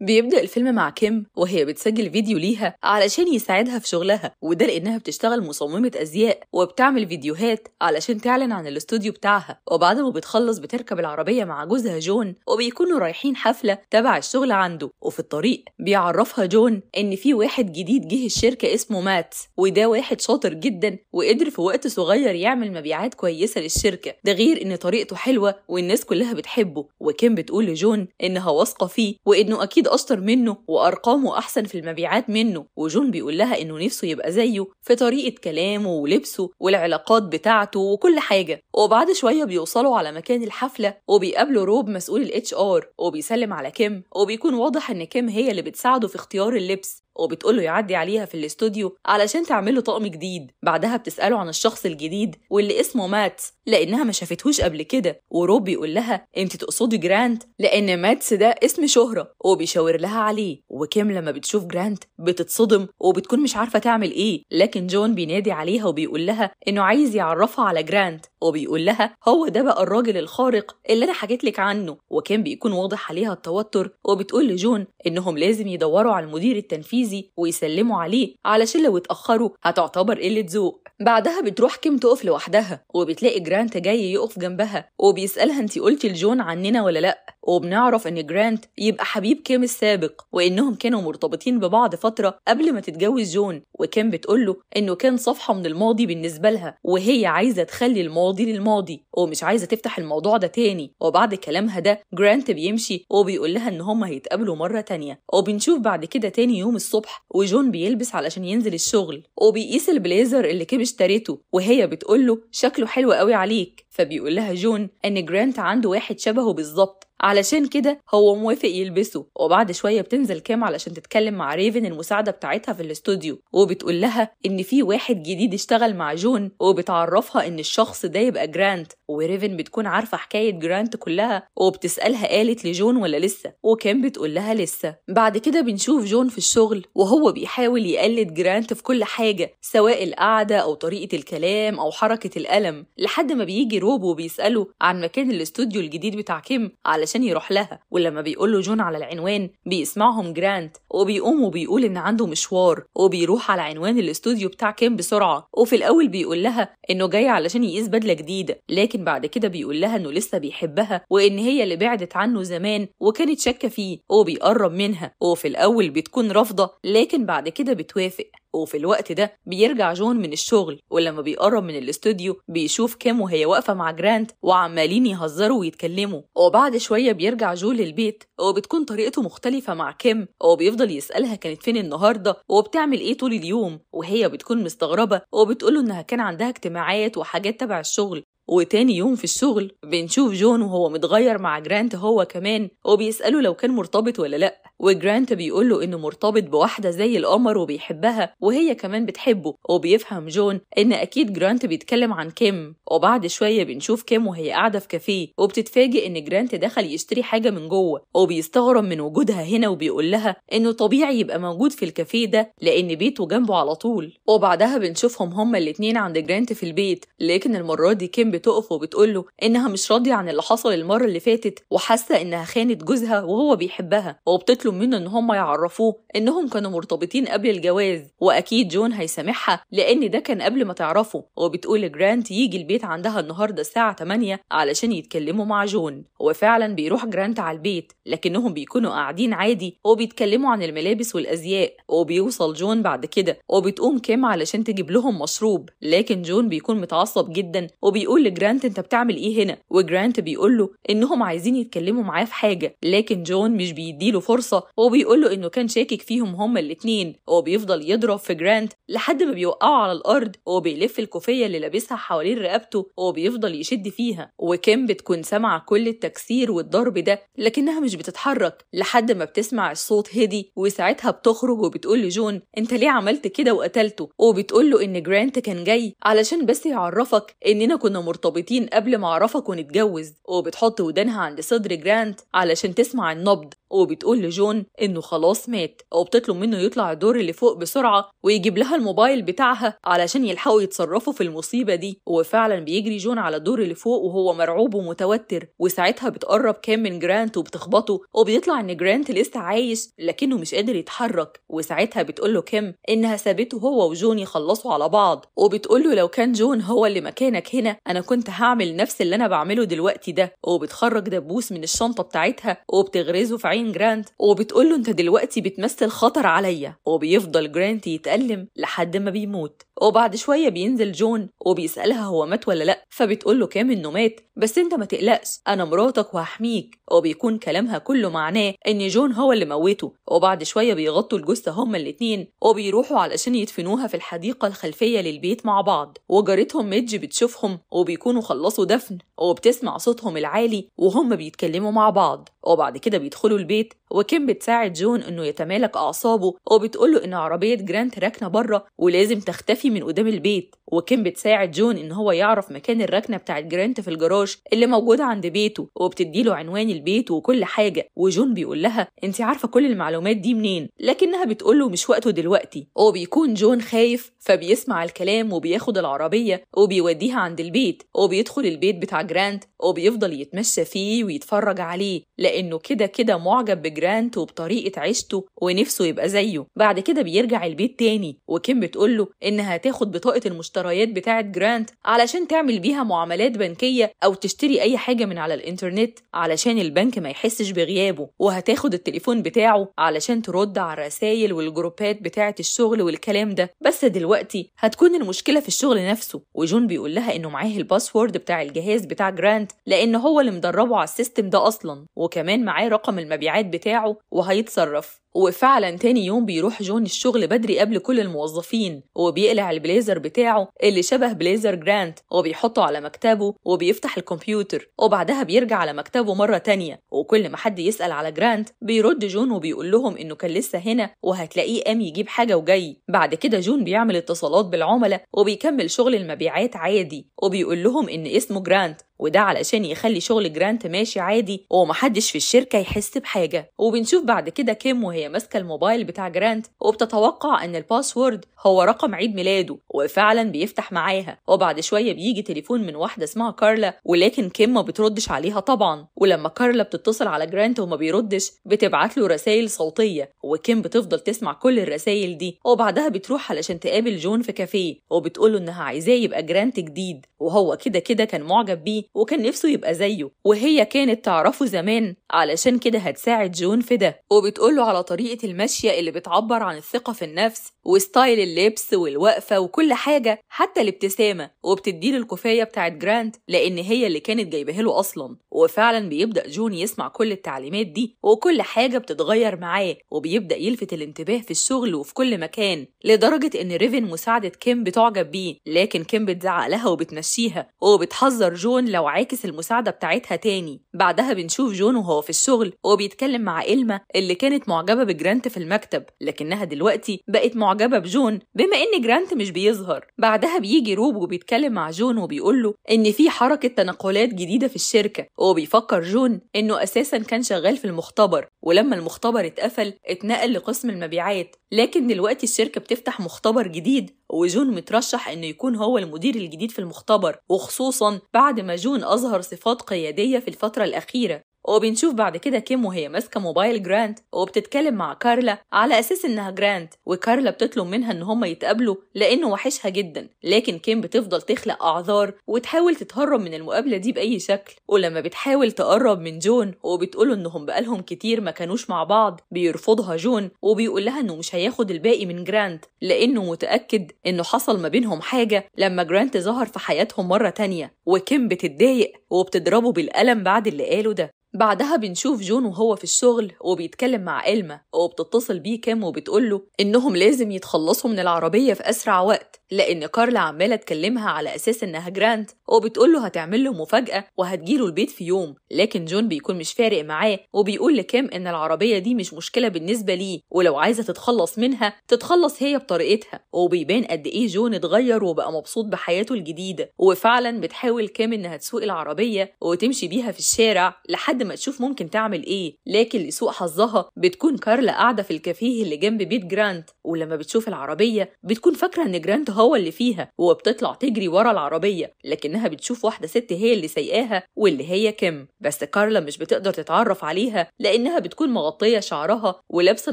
بيبدأ الفيلم مع كيم وهي بتسجل فيديو ليها علشان يساعدها في شغلها وده لأنها بتشتغل مصممة أزياء وبتعمل فيديوهات علشان تعلن عن الاستوديو بتاعها وبعد ما بتخلص بتركب العربية مع جوزها جون وبيكونوا رايحين حفلة تبع الشغل عنده وفي الطريق بيعرفها جون إن في واحد جديد جه الشركة اسمه مات وده واحد شاطر جدا وقدر في وقت صغير يعمل مبيعات كويسة للشركة ده غير إن طريقته حلوة والناس كلها بتحبه وكيم بتقول لجون إنها واثقة فيه وإنه أكيد اكيد اشطر منه وارقامه احسن في المبيعات منه وجون بيقول لها انه نفسه يبقى زيه في طريقه كلامه ولبسه والعلاقات بتاعته وكل حاجه وبعد شويه بيوصلوا على مكان الحفله وبيقابلوا روب مسؤول الاتش ار وبيسلم على كيم وبيكون واضح ان كيم هي اللي بتساعده في اختيار اللبس وبتقوله يعدي عليها في الاستوديو علشان تعمله طقم جديد بعدها بتسأله عن الشخص الجديد واللي اسمه مات لأنها ما شافتهوش قبل كده وروب بيقول لها أنت تقصدي جرانت لأن ماتس ده اسم شهرة وبيشاور لها عليه وكيم لما بتشوف جرانت بتتصدم وبتكون مش عارفة تعمل إيه لكن جون بينادي عليها وبيقول لها إنه عايز يعرفها على جرانت وبيقول لها هو ده بقى الراجل الخارق اللي أنا حكيت لك عنه وكان بيكون واضح عليها التوتر وبتقول لجون إنهم لازم يدوروا على المدير التنفيذي الإنجليزي ويسلموا عليه علشان لو اتأخروا هتعتبر قلة ذوق بعدها بتروح كيم تقف لوحدها وبتلاقي جرانت جاي يقف جنبها وبيسألها انتي قلتي لجون عننا ولا لأ وبنعرف ان جرانت يبقى حبيب كيم السابق وانهم كانوا مرتبطين ببعض فتره قبل ما تتجوز جون وكان بتقوله انه كان صفحه من الماضي بالنسبه لها وهي عايزه تخلي الماضي للماضي ومش عايزه تفتح الموضوع ده تاني وبعد كلامها ده جرانت بيمشي وبيقول لها ان هما هيتقابلوا مره تانيه وبنشوف بعد كده تاني يوم الصبح وجون بيلبس علشان ينزل الشغل وبيقيس البليزر اللي كيم اشتريته وهي بتقول له شكله حلو قوي عليك فبيقول لها جون ان جرانت عنده واحد شبهه بالظبط علشان كده هو موافق يلبسه وبعد شويه بتنزل كام علشان تتكلم مع ريفن المساعده بتاعتها في الاستوديو وبتقول لها ان في واحد جديد اشتغل مع جون وبتعرفها ان الشخص ده يبقى جرانت وريفن بتكون عارفه حكايه جرانت كلها وبتسالها قالت لجون ولا لسه وكان بتقول لها لسه بعد كده بنشوف جون في الشغل وهو بيحاول يقلد جرانت في كل حاجه سواء القعده او طريقه الكلام او حركه القلم لحد ما بيجي روب وبيساله عن مكان الاستوديو الجديد بتاع كيم على علشان يروح لها ولما بيقول له جون على العنوان بيسمعهم جرانت وبيقوم وبيقول إن عنده مشوار وبيروح على عنوان الاستوديو بتاع كيم بسرعة وفي الأول بيقول لها إنه جاي علشان يقيس بدلة جديدة لكن بعد كده بيقول لها إنه لسه بيحبها وإن هي اللي بعدت عنه زمان وكانت شاكة فيه وبيقرب منها وفي الأول بتكون رافضة لكن بعد كده بتوافق وفي الوقت ده بيرجع جون من الشغل ولما بيقرب من الاستوديو بيشوف كيم وهي واقفة مع جرانت وعمالين يهزروا ويتكلموا وبعد شوية بيرجع جو للبيت وبتكون طريقته مختلفة مع كيم وبيفضل يسألها كانت فين النهاردة وبتعمل ايه طول اليوم وهي بتكون مستغربة وبتقوله انها كان عندها اجتماعات وحاجات تبع الشغل وتاني يوم في الشغل بنشوف جون وهو متغير مع جرانت هو كمان وبيسأله لو كان مرتبط ولا لأ وجرانت بيقول له إنه مرتبط بواحدة زي القمر وبيحبها وهي كمان بتحبه وبيفهم جون إن أكيد جرانت بيتكلم عن كيم وبعد شوية بنشوف كيم وهي قاعدة في كافيه وبتتفاجئ إن جرانت دخل يشتري حاجة من جوه وبيستغرب من وجودها هنا وبيقول لها إنه طبيعي يبقى موجود في الكافيه ده لأن بيته جنبه على طول وبعدها بنشوفهم هما الاتنين عند جرانت في البيت لكن المرة دي كيم بتقف وبتقول له انها مش راضيه عن اللي حصل المره اللي فاتت وحاسه انها خانت جوزها وهو بيحبها وبتطلب منه ان هم يعرفوه انهم كانوا مرتبطين قبل الجواز واكيد جون هيسامحها لان ده كان قبل ما تعرفه وبتقول جرانت يجي البيت عندها النهارده الساعه 8 علشان يتكلموا مع جون وفعلا بيروح جرانت على البيت لكنهم بيكونوا قاعدين عادي وبيتكلموا عن الملابس والازياء وبيوصل جون بعد كده وبتقوم كام علشان تجيب لهم مشروب لكن جون بيكون متعصب جدا وبيقول لجرانت انت بتعمل ايه هنا وجرانت بيقول له انهم عايزين يتكلموا معاه في حاجه لكن جون مش بيديله فرصه وبيقول له انه كان شاكك فيهم هما الاثنين وبيفضل يضرب في جرانت لحد ما بيوقعه على الارض وبيلف الكوفيه اللي لابسها حوالين رقبته وبيفضل يشد فيها وكيم بتكون سامعه كل التكسير والضرب ده لكنها مش بتتحرك لحد ما بتسمع الصوت هدي وساعتها بتخرج وبتقول لجون انت ليه عملت كده وقتلته وبتقول له ان جرانت كان جاي علشان بس يعرفك اننا كنا مرتبطين قبل ما اعرفك ونتجوز وبتحط ودانها عند صدر جرانت علشان تسمع النبض وبتقول لجون إنه خلاص مات وبتطلب منه يطلع الدور اللي فوق بسرعة ويجيب لها الموبايل بتاعها علشان يلحقوا يتصرفوا في المصيبة دي وفعلا بيجري جون على الدور اللي فوق وهو مرعوب ومتوتر وساعتها بتقرب كام من جرانت وبتخبطه وبيطلع إن جرانت لسه عايش لكنه مش قادر يتحرك وساعتها بتقول له كام إنها سابته هو وجون يخلصوا على بعض وبتقول له لو كان جون هو اللي مكانك هنا أنا كنت هعمل نفس اللي أنا بعمله دلوقتي ده وبتخرج دبوس من الشنطة بتاعتها وبتغرزه في 40 جرانت وبتقول له انت دلوقتي بتمثل خطر عليا وبيفضل جرانت يتألم لحد ما بيموت وبعد شوية بينزل جون وبيسألها هو مات ولا لأ فبتقول له كام انه مات بس انت ما تقلقش انا مراتك وهحميك وبيكون كلامها كله معناه ان جون هو اللي موته وبعد شوية بيغطوا الجثة هما الاتنين وبيروحوا علشان يدفنوها في الحديقة الخلفية للبيت مع بعض وجارتهم ميدج بتشوفهم وبيكونوا خلصوا دفن وبتسمع صوتهم العالي وهم بيتكلموا مع بعض وبعد كده بيدخلوا Volbeat وكيم بتساعد جون انه يتمالك اعصابه وبتقوله ان عربيه جرانت راكنه بره ولازم تختفي من قدام البيت وكيم بتساعد جون ان هو يعرف مكان الركنه بتاعه جرانت في الجراج اللي موجوده عند بيته وبتديله عنوان البيت وكل حاجه وجون بيقول لها انت عارفه كل المعلومات دي منين لكنها بتقوله مش وقته دلوقتي وبيكون جون خايف فبيسمع الكلام وبياخد العربيه وبيوديها عند البيت وبيدخل البيت بتاع جرانت وبيفضل يتمشى فيه ويتفرج عليه لانه كده كده معجب جرانت وبطريقة عيشته ونفسه يبقى زيه بعد كده بيرجع البيت تاني وكيم بتقوله إنها هتاخد بطاقة المشتريات بتاعة جرانت علشان تعمل بيها معاملات بنكية أو تشتري أي حاجة من على الإنترنت علشان البنك ما يحسش بغيابه وهتاخد التليفون بتاعه علشان ترد على الرسايل والجروبات بتاعة الشغل والكلام ده بس دلوقتي هتكون المشكلة في الشغل نفسه وجون بيقول لها إنه معاه الباسورد بتاع الجهاز بتاع جرانت لأن هو اللي مدربه على السيستم ده أصلا وكمان معاه رقم المبيعات بتاعه بتاعه وهيتصرف وفعلا تاني يوم بيروح جون الشغل بدري قبل كل الموظفين وبيقلع البليزر بتاعه اللي شبه بليزر جرانت وبيحطه على مكتبه وبيفتح الكمبيوتر وبعدها بيرجع على مكتبه مرة تانية وكل ما حد يسأل على جرانت بيرد جون وبيقول لهم إنه كان لسه هنا وهتلاقيه قام يجيب حاجة وجاي بعد كده جون بيعمل اتصالات بالعملاء وبيكمل شغل المبيعات عادي وبيقول لهم إن اسمه جرانت وده علشان يخلي شغل جرانت ماشي عادي ومحدش في الشركة يحس بحاجة وبنشوف بعد كده كيم وهي ماسكة الموبايل بتاع جرانت وبتتوقع ان الباسورد هو رقم عيد ميلاده وفعلا بيفتح معاها وبعد شوية بيجي تليفون من واحدة اسمها كارلا ولكن كيم ما بتردش عليها طبعا ولما كارلا بتتصل على جرانت وما بيردش بتبعت له رسائل صوتية وكيم بتفضل تسمع كل الرسائل دي وبعدها بتروح علشان تقابل جون في كافيه وبتقوله انها عايزاه يبقى جرانت جديد وهو كده كده كان معجب بيه وكان نفسه يبقى زيه وهي كانت تعرفه زمان علشان كده هتساعد جون في ده وبتقوله على طريقة المشية اللي بتعبر عن الثقة في النفس وستايل اللبس والوقفة وكل حاجة حتى الابتسامة وبتديله الكوفية بتاعت جرانت لأن هي اللي كانت جايبه له أصلا وفعلا بيبدأ جون يسمع كل التعليمات دي وكل حاجة بتتغير معاه وبيبدأ يلفت الانتباه في الشغل وفي كل مكان لدرجة إن ريفن مساعدة كيم بتعجب بيه لكن كيم بتزعق لها وبتمشيها وبتحذر جون لو عاكس المساعدة بتاعتها تاني بعدها بنشوف جون وهو وهو في الشغل وهو بيتكلم مع إلما اللي كانت معجبة بجرانت في المكتب لكنها دلوقتي بقت معجبة بجون بما إن جرانت مش بيظهر بعدها بيجي روب وبيتكلم مع جون وبيقول له إن في حركة تنقلات جديدة في الشركة وهو بيفكر جون إنه أساسا كان شغال في المختبر ولما المختبر اتقفل اتنقل لقسم المبيعات لكن دلوقتي الشركة بتفتح مختبر جديد وجون مترشح انه يكون هو المدير الجديد في المختبر وخصوصا بعد ما جون اظهر صفات قياديه في الفتره الاخيره وبنشوف بعد كده كيم وهي ماسكه موبايل جرانت وبتتكلم مع كارلا على اساس انها جرانت وكارلا بتطلب منها ان هما يتقابلوا لانه وحشها جدا لكن كيم بتفضل تخلق اعذار وتحاول تتهرب من المقابله دي باي شكل ولما بتحاول تقرب من جون وبتقوله انهم بقالهم كتير ما كانوش مع بعض بيرفضها جون وبيقول لها انه مش هياخد الباقي من جرانت لانه متاكد انه حصل ما بينهم حاجه لما جرانت ظهر في حياتهم مره تانية وكيم بتتضايق وبتضربه بالقلم بعد اللي قاله ده بعدها بنشوف جون وهو في الشغل وبيتكلم مع إلما وبتتصل بيه كام وبتقوله إنهم لازم يتخلصوا من العربية في أسرع وقت لأن كارلا عمالة تكلمها على أساس إنها جرانت وبتقوله هتعمل له مفاجأة وهتجيله البيت في يوم لكن جون بيكون مش فارق معاه وبيقول لكام إن العربية دي مش مشكلة بالنسبة ليه ولو عايزة تتخلص منها تتخلص هي بطريقتها وبيبان قد إيه جون اتغير وبقى مبسوط بحياته الجديدة وفعلا بتحاول كام إنها تسوق العربية وتمشي بيها في الشارع لحد ما تشوف ممكن تعمل ايه لكن لسوء حظها بتكون كارلا قاعده في الكافيه اللي جنب بيت جرانت ولما بتشوف العربيه بتكون فاكره ان جرانت هو اللي فيها وبتطلع تجري ورا العربيه لكنها بتشوف واحده ست هي اللي سايقاها واللي هي كيم بس كارلا مش بتقدر تتعرف عليها لانها بتكون مغطيه شعرها ولابسه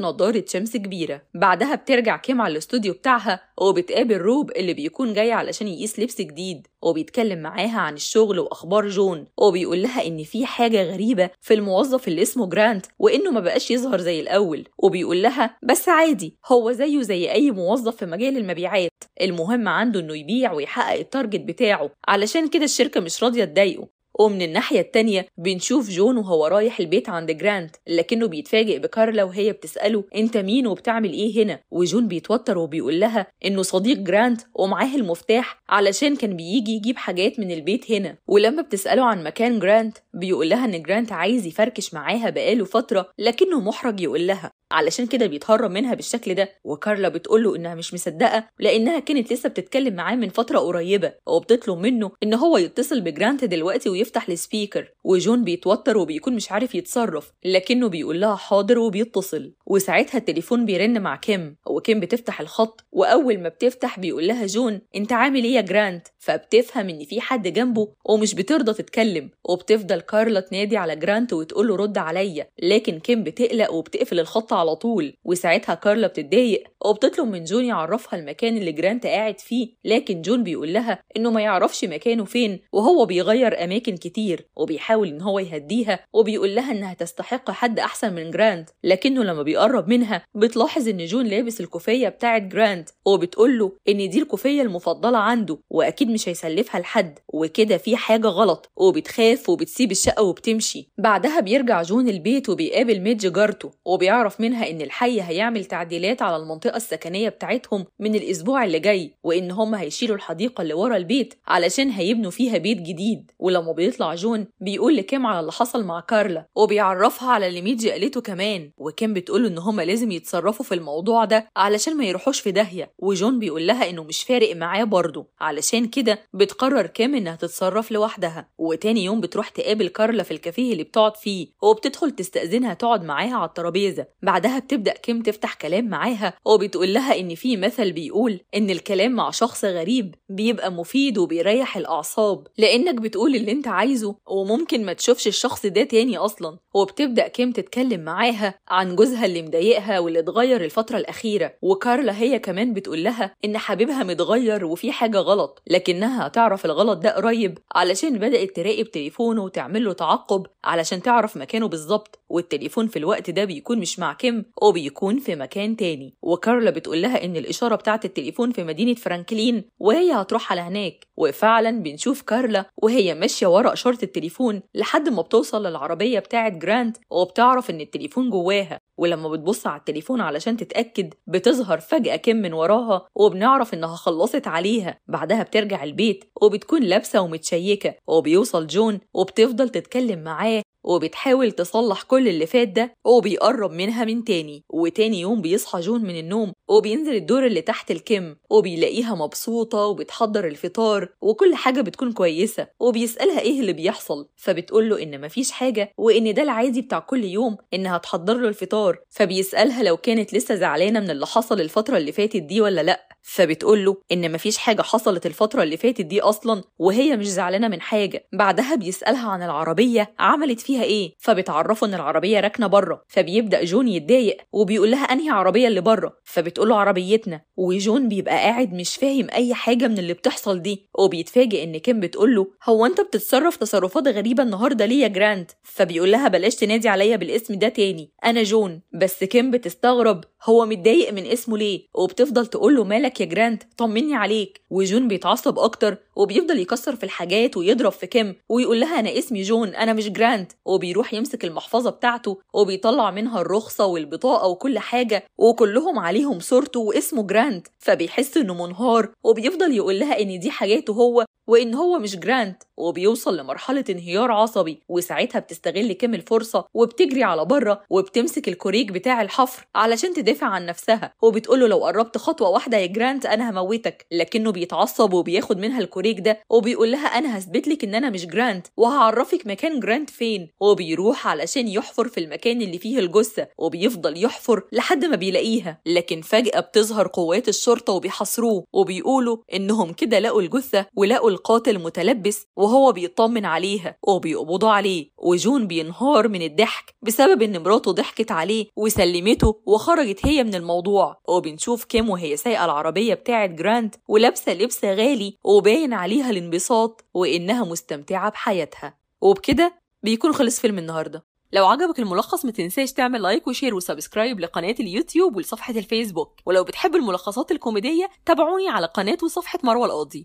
نضاره شمس كبيره بعدها بترجع كيم على الاستوديو بتاعها وبتقابل روب اللي بيكون جاي علشان يقيس لبس جديد وبيتكلم معاها عن الشغل واخبار جون وبيقول لها ان في حاجه غريبه في الموظف اللي اسمه جرانت وانه ما بقاش يظهر زي الاول وبيقول لها بس عادي هو زيه زي اي موظف في مجال المبيعات المهم عنده انه يبيع ويحقق التارجت بتاعه علشان كده الشركه مش راضيه تضايقه ومن الناحية التانية بنشوف جون وهو رايح البيت عند جرانت لكنه بيتفاجئ بكارلا وهي بتسأله أنت مين وبتعمل إيه هنا وجون بيتوتر وبيقول لها إنه صديق جرانت ومعاه المفتاح علشان كان بيجي يجيب حاجات من البيت هنا ولما بتسأله عن مكان جرانت بيقول لها إن جرانت عايز يفركش معاها بقاله فترة لكنه محرج يقول لها علشان كده بيتهرب منها بالشكل ده وكارلا بتقول له انها مش مصدقه لانها كانت لسه بتتكلم معاه من فتره قريبه وبتطلب منه ان هو يتصل بجرانت دلوقتي بيفتح السبيكر وجون بيتوتر وبيكون مش عارف يتصرف لكنه بيقول لها حاضر وبيتصل وساعتها التليفون بيرن مع كيم وكيم بتفتح الخط واول ما بتفتح بيقول لها جون انت عامل ايه يا جرانت فبتفهم ان في حد جنبه ومش بترضى تتكلم وبتفضل كارلا تنادي على جرانت وتقول له رد عليا لكن كيم بتقلق وبتقفل الخط على طول وساعتها كارلا بتتضايق وبتطلب من جون يعرفها المكان اللي جرانت قاعد فيه لكن جون بيقول لها انه ما يعرفش مكانه فين وهو بيغير اماكن مشاكل كتير وبيحاول ان هو يهديها وبيقول لها انها تستحق حد احسن من جراند لكنه لما بيقرب منها بتلاحظ ان جون لابس الكوفيه بتاعه جراند وبتقول له ان دي الكوفيه المفضله عنده واكيد مش هيسلفها لحد وكده في حاجه غلط وبتخاف وبتسيب الشقه وبتمشي بعدها بيرجع جون البيت وبيقابل ميدج جارته وبيعرف منها ان الحي هيعمل تعديلات على المنطقه السكنيه بتاعتهم من الاسبوع اللي جاي وان هم هيشيلوا الحديقه اللي ورا البيت علشان هيبنوا فيها بيت جديد ولما بيطلع جون بيقول لكيم على اللي حصل مع كارلا وبيعرفها على اللي ميدي قالته كمان وكيم بتقوله ان هما لازم يتصرفوا في الموضوع ده علشان ما يروحوش في داهيه وجون بيقول لها انه مش فارق معاه برضه علشان كده بتقرر كيم انها تتصرف لوحدها وتاني يوم بتروح تقابل كارلا في الكافيه اللي بتقعد فيه وبتدخل تستأذنها تقعد معاها على الترابيزه بعدها بتبدأ كيم تفتح كلام معاها وبتقول لها ان في مثل بيقول ان الكلام مع شخص غريب بيبقى مفيد وبيريح الاعصاب لانك بتقول اللي انت عايزه وممكن ما تشوفش الشخص ده تاني أصلا وبتبدأ كيم تتكلم معاها عن جوزها اللي مضايقها واللي اتغير الفترة الأخيرة وكارلا هي كمان بتقول لها إن حبيبها متغير وفي حاجة غلط لكنها هتعرف الغلط ده قريب علشان بدأت تراقب تليفونه وتعمل له تعقب علشان تعرف مكانه بالظبط والتليفون في الوقت ده بيكون مش مع كيم وبيكون في مكان تاني وكارلا بتقول لها إن الإشارة بتاعة التليفون في مدينة فرانكلين وهي هتروح على هناك وفعلا بنشوف كارلا وهي ماشية ورا ورا إشارة التليفون لحد ما بتوصل للعربية بتاعة جرانت وبتعرف إن التليفون جواها ولما بتبص على التليفون علشان تتأكد بتظهر فجأة كم من وراها وبنعرف إنها خلصت عليها بعدها بترجع البيت وبتكون لابسة ومتشيكة وبيوصل جون وبتفضل تتكلم معاه وبتحاول تصلح كل اللي فات ده وبيقرب منها من تاني وتاني يوم بيصحى جون من النوم وبينزل الدور اللي تحت الكم وبيلاقيها مبسوطة وبتحضر الفطار وكل حاجة بتكون كويسة وبيسألها إيه اللي بيحصل فبتقوله إن مفيش حاجة وإن ده العادي بتاع كل يوم إنها تحضر له الفطار فبيسألها لو كانت لسه زعلانة من اللي حصل الفترة اللي فاتت دي ولا لأ فبتقول له إن مفيش حاجة حصلت الفترة اللي فاتت دي أصلا وهي مش زعلانة من حاجة بعدها بيسألها عن العربية عملت فيها فيها ايه فبتعرفه ان العربيه راكنه بره فبيبدا جون يتضايق وبيقول لها انهي عربيه اللي بره فبتقول له عربيتنا وجون بيبقى قاعد مش فاهم اي حاجه من اللي بتحصل دي وبيتفاجئ ان كيم بتقول له هو انت بتتصرف تصرفات غريبه النهارده ليه يا جراند فبيقول لها بلاش تنادي عليا بالاسم ده تاني انا جون بس كيم بتستغرب هو متضايق من اسمه ليه وبتفضل تقول له مالك يا جراند طمني عليك وجون بيتعصب اكتر وبيفضل يكسر في الحاجات ويضرب في كيم ويقول لها انا اسمي جون انا مش جراند وبيروح يمسك المحفظه بتاعته وبيطلع منها الرخصه والبطاقه وكل حاجه وكلهم عليهم صورته واسمه جراند فبيحس انه منهار وبيفضل يقول لها ان دي حاجاته هو وإن هو مش جرانت وبيوصل لمرحلة انهيار عصبي وساعتها بتستغل كام الفرصة وبتجري على بره وبتمسك الكوريج بتاع الحفر علشان تدافع عن نفسها وبتقوله لو قربت خطوة واحدة يا جرانت أنا هموتك لكنه بيتعصب وبياخد منها الكوريج ده وبيقول لها أنا هثبت لك إن أنا مش جرانت وهعرفك مكان جرانت فين وبيروح علشان يحفر في المكان اللي فيه الجثة وبيفضل يحفر لحد ما بيلاقيها لكن فجأة بتظهر قوات الشرطة وبيحاصروه وبيقولوا إنهم كده لقوا الجثة ولقوا القاتل متلبس وهو بيطمن عليها وبيقبضوا عليه وجون بينهار من الضحك بسبب ان مراته ضحكت عليه وسلمته وخرجت هي من الموضوع وبنشوف كيم وهي سايقه العربيه بتاعه جرانت ولابسه لبس غالي وباين عليها الانبساط وانها مستمتعه بحياتها وبكده بيكون خلص فيلم النهارده لو عجبك الملخص ما تنساش تعمل لايك وشير وسبسكرايب لقناة اليوتيوب ولصفحة الفيسبوك ولو بتحب الملخصات الكوميدية تابعوني على قناة وصفحة مروة القاضي